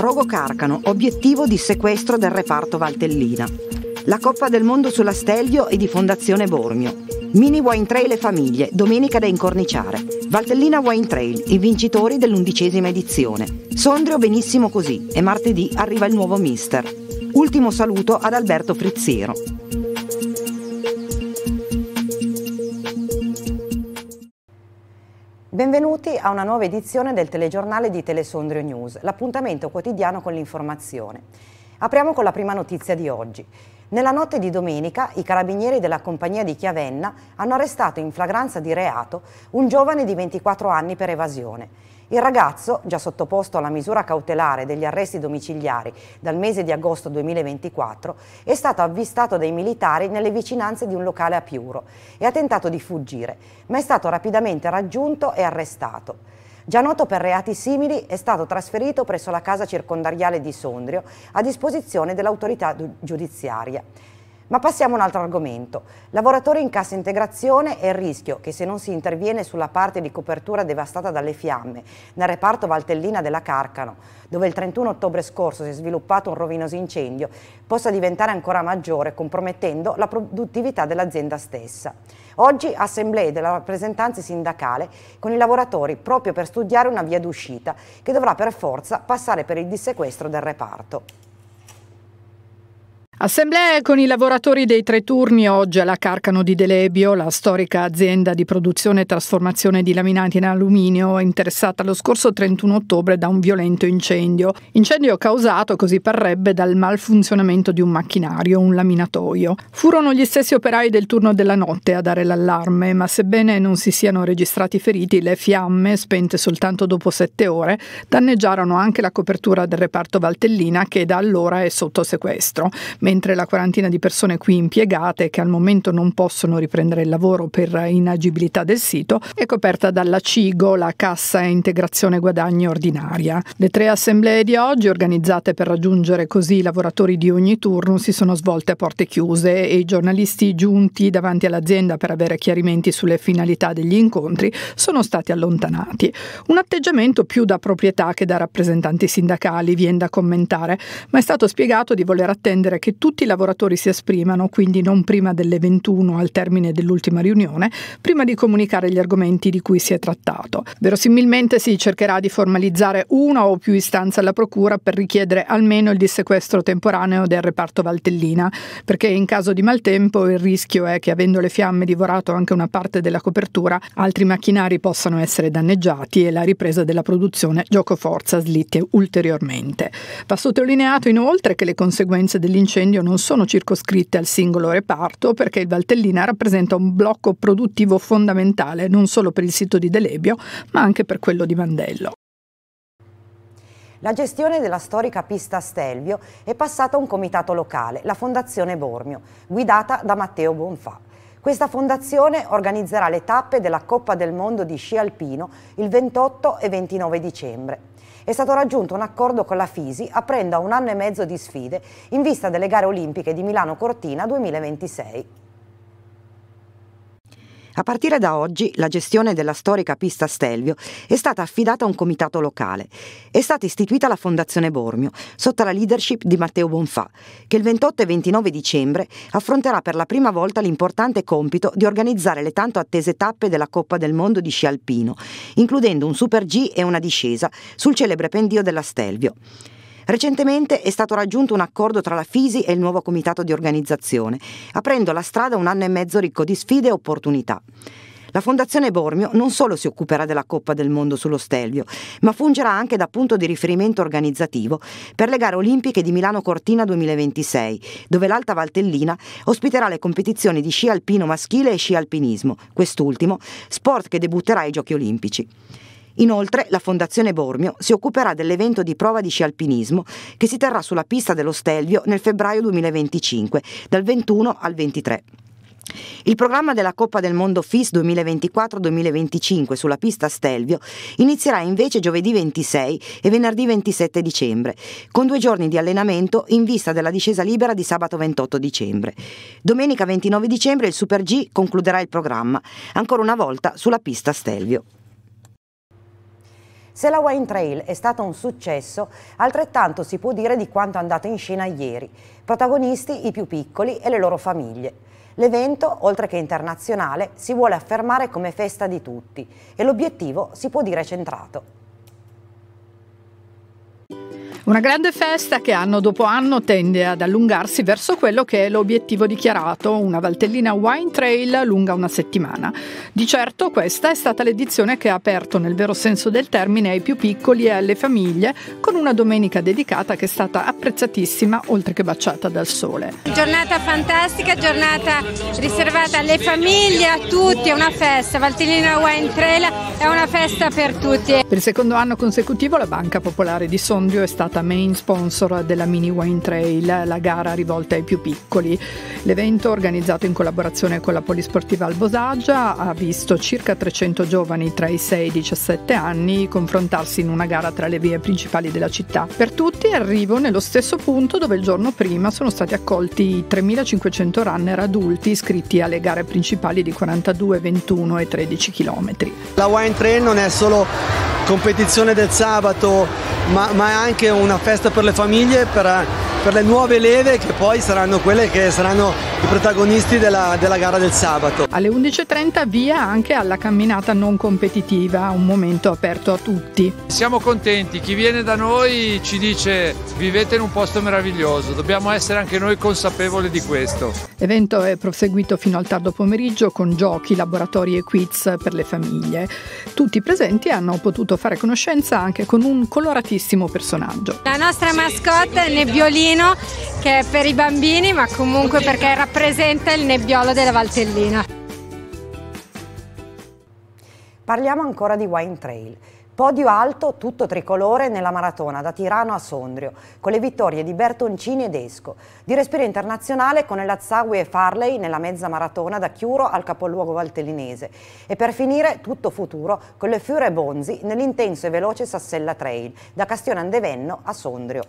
Rogo Carcano, obiettivo di sequestro del reparto Valtellina. La Coppa del Mondo sulla Stelvio e di Fondazione Bormio. Mini Wine Trail e famiglie, domenica da incorniciare. Valtellina Wine Trail, i vincitori dell'undicesima edizione. Sondrio benissimo così e martedì arriva il nuovo mister. Ultimo saluto ad Alberto Frizziero. Benvenuti a una nuova edizione del telegiornale di Telesondrio News, l'appuntamento quotidiano con l'informazione. Apriamo con la prima notizia di oggi. Nella notte di domenica i carabinieri della compagnia di Chiavenna hanno arrestato in flagranza di reato un giovane di 24 anni per evasione. Il ragazzo, già sottoposto alla misura cautelare degli arresti domiciliari dal mese di agosto 2024, è stato avvistato dai militari nelle vicinanze di un locale a Piuro e ha tentato di fuggire, ma è stato rapidamente raggiunto e arrestato. Già noto per reati simili, è stato trasferito presso la casa circondariale di Sondrio a disposizione dell'autorità giudiziaria. Ma passiamo a un altro argomento. Lavoratori in cassa integrazione e il rischio che se non si interviene sulla parte di copertura devastata dalle fiamme nel reparto Valtellina della Carcano, dove il 31 ottobre scorso si è sviluppato un rovinoso incendio, possa diventare ancora maggiore compromettendo la produttività dell'azienda stessa. Oggi assemblee della rappresentanza sindacale con i lavoratori proprio per studiare una via d'uscita che dovrà per forza passare per il dissequestro del reparto. Assemblee con i lavoratori dei tre turni oggi alla Carcano di Delebio, la storica azienda di produzione e trasformazione di laminati in alluminio interessata lo scorso 31 ottobre da un violento incendio. Incendio causato, così parrebbe, dal malfunzionamento di un macchinario, un laminatoio. Furono gli stessi operai del turno della notte a dare l'allarme, ma sebbene non si siano registrati feriti, le fiamme, spente soltanto dopo sette ore, danneggiarono anche la copertura del reparto Valtellina che da allora è sotto sequestro mentre la quarantina di persone qui impiegate, che al momento non possono riprendere il lavoro per inagibilità del sito, è coperta dalla CIGO, la Cassa Integrazione Guadagni Ordinaria. Le tre assemblee di oggi, organizzate per raggiungere così i lavoratori di ogni turno, si sono svolte a porte chiuse e i giornalisti giunti davanti all'azienda per avere chiarimenti sulle finalità degli incontri sono stati allontanati. Un atteggiamento più da proprietà che da rappresentanti sindacali, viene da commentare, ma è stato spiegato di voler attendere che tutti i lavoratori si esprimano, quindi non prima delle 21 al termine dell'ultima riunione, prima di comunicare gli argomenti di cui si è trattato. Verosimilmente si cercherà di formalizzare una o più istanze alla Procura per richiedere almeno il dissequestro temporaneo del reparto Valtellina, perché in caso di maltempo il rischio è che avendo le fiamme divorato anche una parte della copertura, altri macchinari possano essere danneggiati e la ripresa della produzione giocoforza slitte ulteriormente. Va sottolineato inoltre che le conseguenze dell'incendio stipendio non sono circoscritte al singolo reparto perché il Valtellina rappresenta un blocco produttivo fondamentale non solo per il sito di Delebio ma anche per quello di Mandello. La gestione della storica pista Stelvio è passata a un comitato locale, la Fondazione Bormio, guidata da Matteo Bonfà. Questa fondazione organizzerà le tappe della Coppa del Mondo di sci alpino il 28 e 29 dicembre è stato raggiunto un accordo con la FISI aprendo a un anno e mezzo di sfide in vista delle gare olimpiche di Milano Cortina 2026. A partire da oggi la gestione della storica pista Stelvio è stata affidata a un comitato locale. È stata istituita la Fondazione Bormio, sotto la leadership di Matteo Bonfà, che il 28 e 29 dicembre affronterà per la prima volta l'importante compito di organizzare le tanto attese tappe della Coppa del Mondo di sci alpino, includendo un Super G e una discesa sul celebre pendio della Stelvio. Recentemente è stato raggiunto un accordo tra la FISI e il nuovo comitato di organizzazione, aprendo la strada a un anno e mezzo ricco di sfide e opportunità. La Fondazione Bormio non solo si occuperà della Coppa del Mondo sullo Stelvio, ma fungerà anche da punto di riferimento organizzativo per le gare olimpiche di Milano Cortina 2026, dove l'Alta Valtellina ospiterà le competizioni di sci alpino maschile e sci alpinismo, quest'ultimo sport che debutterà ai Giochi Olimpici. Inoltre la Fondazione Bormio si occuperà dell'evento di prova di sci alpinismo che si terrà sulla pista dello Stelvio nel febbraio 2025, dal 21 al 23. Il programma della Coppa del Mondo FIS 2024-2025 sulla pista Stelvio inizierà invece giovedì 26 e venerdì 27 dicembre, con due giorni di allenamento in vista della discesa libera di sabato 28 dicembre. Domenica 29 dicembre il Super G concluderà il programma, ancora una volta sulla pista Stelvio. Se la Wine Trail è stata un successo, altrettanto si può dire di quanto è andata in scena ieri. Protagonisti i più piccoli e le loro famiglie. L'evento, oltre che internazionale, si vuole affermare come festa di tutti e l'obiettivo si può dire centrato. Una grande festa che anno dopo anno tende ad allungarsi verso quello che è l'obiettivo dichiarato, una Valtellina Wine Trail lunga una settimana. Di certo questa è stata l'edizione che ha aperto nel vero senso del termine ai più piccoli e alle famiglie, con una domenica dedicata che è stata apprezzatissima oltre che baciata dal sole. Giornata fantastica, giornata riservata alle famiglie, a tutti, è una festa. Valtellina Wine Trail è una festa per tutti. Per il secondo anno consecutivo la Banca Popolare di Sondrio è stata stata main sponsor della Mini Wine Trail, la gara rivolta ai più piccoli. L'evento, organizzato in collaborazione con la Polisportiva Albosaggia, ha visto circa 300 giovani tra i 6 e i 17 anni confrontarsi in una gara tra le vie principali della città. Per tutti arrivo nello stesso punto dove il giorno prima sono stati accolti 3.500 runner adulti iscritti alle gare principali di 42, 21 e 13 km. La Wine Trail non è solo competizione del sabato, ma, ma è anche un una festa per le famiglie, per, eh, per, le nuove leve che poi saranno quelle che saranno i protagonisti della, della gara del sabato. Alle 11.30 via anche alla camminata non competitiva, un momento aperto a tutti. Siamo contenti, chi viene da noi ci dice vivete in un posto meraviglioso, dobbiamo essere anche noi consapevoli di questo. L'evento è proseguito fino al tardo pomeriggio con giochi, laboratori e quiz per le famiglie. Tutti i presenti hanno potuto fare conoscenza anche con un coloratissimo personaggio. La nostra mascotte è Nebbiolino che è per i bambini ma comunque perché rappresenta il nebbiolo della Valtellina. Parliamo ancora di Wine Trail. Podio alto, tutto tricolore, nella maratona da Tirano a Sondrio, con le vittorie di Bertoncini ed Esco. Di respiro internazionale con El Azzawi e Farley nella mezza maratona da Chiuro al capoluogo valtellinese. E per finire, tutto futuro, con le Fiure Bonzi nell'intenso e veloce Sassella Trail, da Castione Andevenno a Sondrio.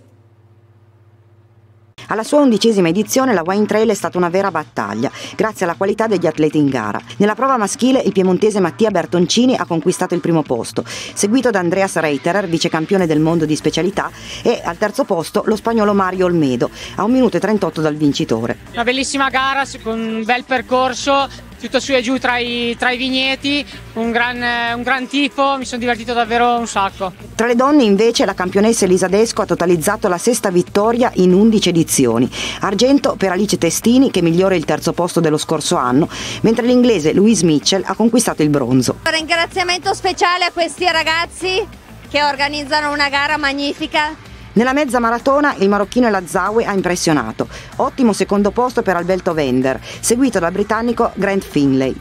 Alla sua undicesima edizione la Wine Trail è stata una vera battaglia grazie alla qualità degli atleti in gara. Nella prova maschile il piemontese Mattia Bertoncini ha conquistato il primo posto, seguito da Andreas Reiterer, vicecampione del mondo di specialità, e al terzo posto lo spagnolo Mario Olmedo, a 1 minuto e 38 dal vincitore. Una bellissima gara un bel percorso, tutto su e giù tra i, tra i vigneti, un gran, un gran, tipo, mi sono divertito davvero un sacco. Tra le donne invece la campionessa Elisa Desco ha totalizzato la sesta vittoria in 11 edizioni, argento per Alice Testini che migliora il terzo posto dello scorso anno, mentre l'inglese Louise Mitchell ha conquistato il bronzo. Un ringraziamento speciale a questi ragazzi che organizzano una gara magnifica nella mezza maratona il marocchino Elazawi ha impressionato. Ottimo secondo posto per Alberto Vender, seguito dal britannico Grant Finlay.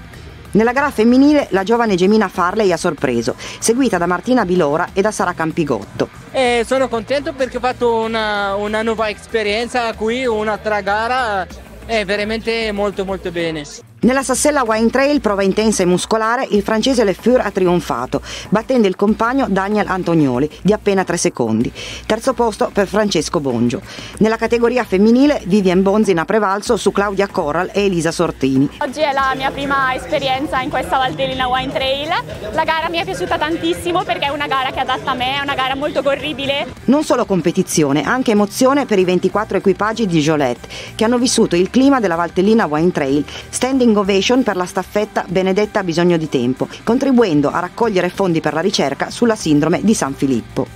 Nella gara femminile la giovane Gemina Farley ha sorpreso, seguita da Martina Bilora e da Sara Campigotto. Eh, sono contento perché ho fatto una, una nuova esperienza qui, un'altra gara, eh, è veramente molto molto bene. Nella Sassella Wine Trail, prova intensa e muscolare, il francese Le Fur ha trionfato, battendo il compagno Daniel Antonioli di appena 3 secondi. Terzo posto per Francesco Bongio. Nella categoria femminile, Vivian Bonzin ha prevalso su Claudia Corral e Elisa Sortini. Oggi è la mia prima esperienza in questa Valtellina Wine Trail. La gara mi è piaciuta tantissimo perché è una gara che adatta a me, è una gara molto corribile. Non solo competizione, anche emozione per i 24 equipaggi di Jolette, che hanno vissuto il clima della Valtellina Wine Trail, standing Innovation per la staffetta Benedetta ha bisogno di tempo, contribuendo a raccogliere fondi per la ricerca sulla sindrome di San Filippo.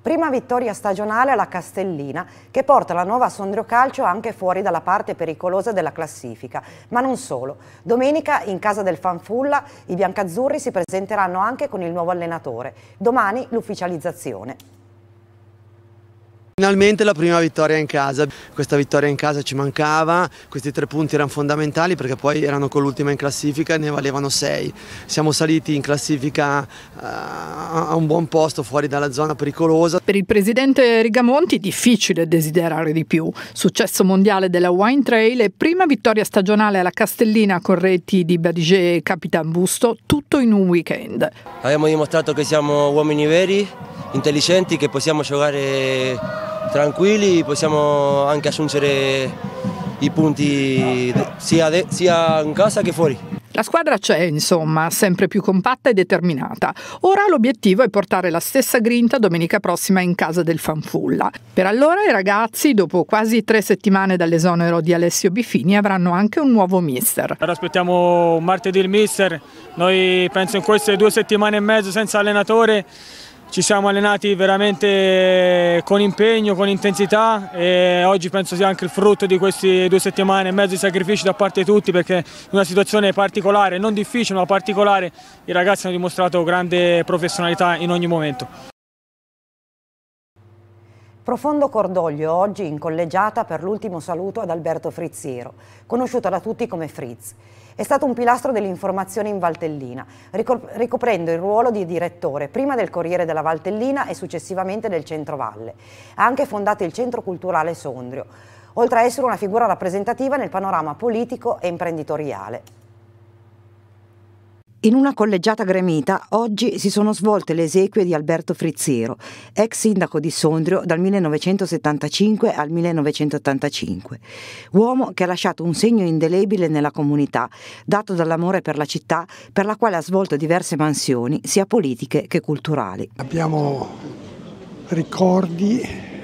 Prima vittoria stagionale alla Castellina che porta la nuova Sondrio Calcio anche fuori dalla parte pericolosa della classifica, ma non solo. Domenica in casa del Fanfulla i biancazzurri si presenteranno anche con il nuovo allenatore. Domani l'ufficializzazione. Finalmente la prima vittoria in casa, questa vittoria in casa ci mancava, questi tre punti erano fondamentali perché poi erano con l'ultima in classifica e ne valevano sei. Siamo saliti in classifica eh, a un buon posto fuori dalla zona pericolosa. Per il presidente Rigamonti difficile desiderare di più. Successo mondiale della Wine Trail e prima vittoria stagionale alla Castellina con reti di Badigé e Capitan Busto, tutto in un weekend. Abbiamo dimostrato che siamo uomini veri intelligenti che possiamo giocare tranquilli, possiamo anche aggiungere i punti sia, de, sia in casa che fuori. La squadra c'è, insomma, sempre più compatta e determinata. Ora l'obiettivo è portare la stessa grinta domenica prossima in casa del Fanfulla. Per allora i ragazzi, dopo quasi tre settimane dall'esonero di Alessio Bifini, avranno anche un nuovo mister. Ora aspettiamo martedì il mister. Noi penso in queste due settimane e mezzo senza allenatore ci siamo allenati veramente con impegno, con intensità e oggi penso sia anche il frutto di queste due settimane e mezzo di sacrifici da parte di tutti perché in una situazione particolare, non difficile ma particolare, i ragazzi hanno dimostrato grande professionalità in ogni momento. Profondo cordoglio oggi in collegiata per l'ultimo saluto ad Alberto Frizziero, conosciuto da tutti come Fritz. È stato un pilastro dell'informazione in Valtellina, ricoprendo il ruolo di direttore prima del Corriere della Valtellina e successivamente del Centro Valle. Ha anche fondato il Centro Culturale Sondrio, oltre a essere una figura rappresentativa nel panorama politico e imprenditoriale. In una collegiata gremita oggi si sono svolte le esequie di Alberto Frizzero, ex sindaco di Sondrio dal 1975 al 1985, uomo che ha lasciato un segno indelebile nella comunità, dato dall'amore per la città per la quale ha svolto diverse mansioni, sia politiche che culturali. Abbiamo ricordi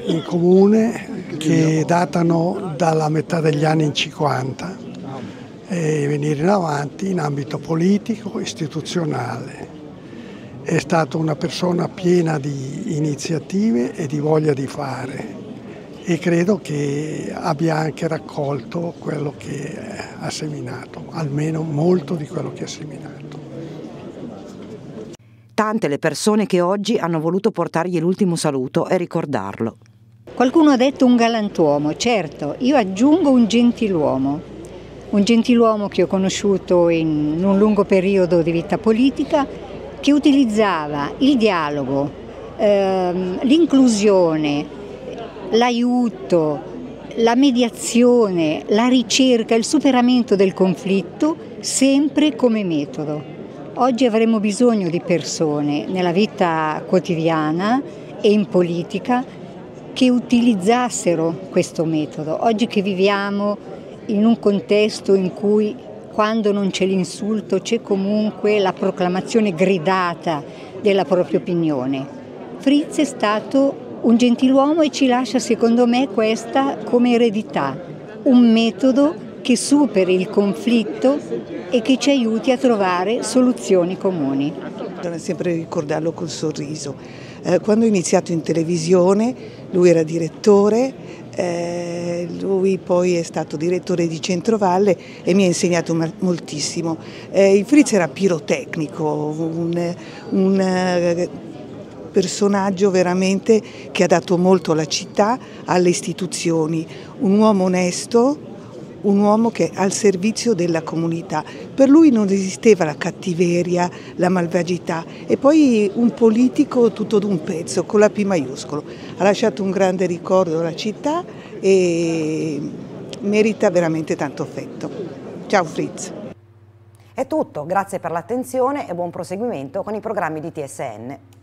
in comune che datano dalla metà degli anni 50 e venire in avanti in ambito politico, e istituzionale. È stata una persona piena di iniziative e di voglia di fare e credo che abbia anche raccolto quello che ha seminato, almeno molto di quello che ha seminato. Tante le persone che oggi hanno voluto portargli l'ultimo saluto e ricordarlo. Qualcuno ha detto un galantuomo, certo, io aggiungo un gentiluomo un gentiluomo che ho conosciuto in un lungo periodo di vita politica che utilizzava il dialogo, ehm, l'inclusione, l'aiuto, la mediazione, la ricerca, il superamento del conflitto sempre come metodo. Oggi avremo bisogno di persone nella vita quotidiana e in politica che utilizzassero questo metodo. Oggi che viviamo in un contesto in cui quando non c'è l'insulto c'è comunque la proclamazione gridata della propria opinione. Fritz è stato un gentiluomo e ci lascia secondo me questa come eredità, un metodo che superi il conflitto e che ci aiuti a trovare soluzioni comuni. Bisogna sempre ricordarlo col sorriso eh, quando ho iniziato in televisione lui era direttore, eh, lui poi è stato direttore di Centrovalle e mi ha insegnato moltissimo. Eh, il Fritz era pirotecnico, un, un eh, personaggio veramente che ha dato molto alla città, alle istituzioni, un uomo onesto, un uomo che è al servizio della comunità. Per lui non esisteva la cattiveria, la malvagità e poi un politico tutto d'un pezzo, con la P maiuscolo. Ha lasciato un grande ricordo alla città e merita veramente tanto affetto. Ciao Fritz. È tutto, grazie per l'attenzione e buon proseguimento con i programmi di TSN.